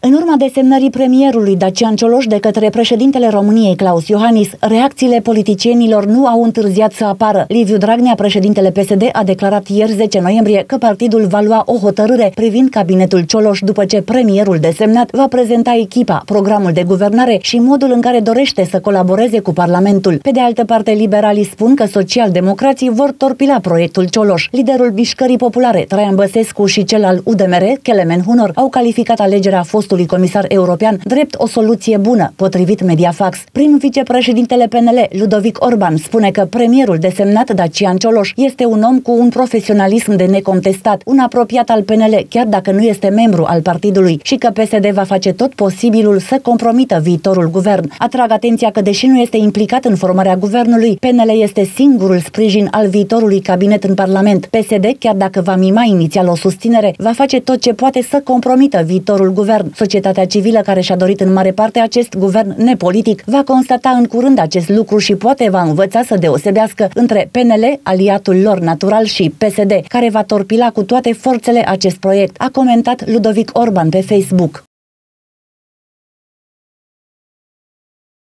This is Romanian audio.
În urma desemnării premierului Dacian Cioloș de către președintele României Claus Iohannis, reacțiile politicienilor nu au întârziat să apară. Liviu Dragnea, președintele PSD, a declarat ieri 10 noiembrie că partidul va lua o hotărâre privind cabinetul Cioloș după ce premierul desemnat va prezenta echipa, programul de guvernare și modul în care dorește să colaboreze cu Parlamentul. Pe de altă parte, liberalii spun că socialdemocrații vor torpila proiectul Cioloș. Liderul Bișcării Populare, Traian Băsescu și cel al UDMR, Kelemen Hunor, au calificat alegerea fost fostului comisar european drept o soluție bună, potrivit Mediafax. Prim vicepreședintele PNL, Ludovic Orban, spune că premierul desemnat Dacian Cioloș este un om cu un profesionalism de necontestat, un apropiat al PNL, chiar dacă nu este membru al partidului, și că PSD va face tot posibilul să compromită viitorul guvern. Atrag atenția că, deși nu este implicat în formarea guvernului, PNL este singurul sprijin al viitorului cabinet în Parlament. PSD, chiar dacă va mima inițial o susținere, va face tot ce poate să compromită viitorul guvern. Societatea civilă, care și-a dorit în mare parte acest guvern nepolitic, va constata în curând acest lucru și poate va învăța să deosebească între PNL, aliatul lor natural, și PSD, care va torpila cu toate forțele acest proiect, a comentat Ludovic Orban pe Facebook.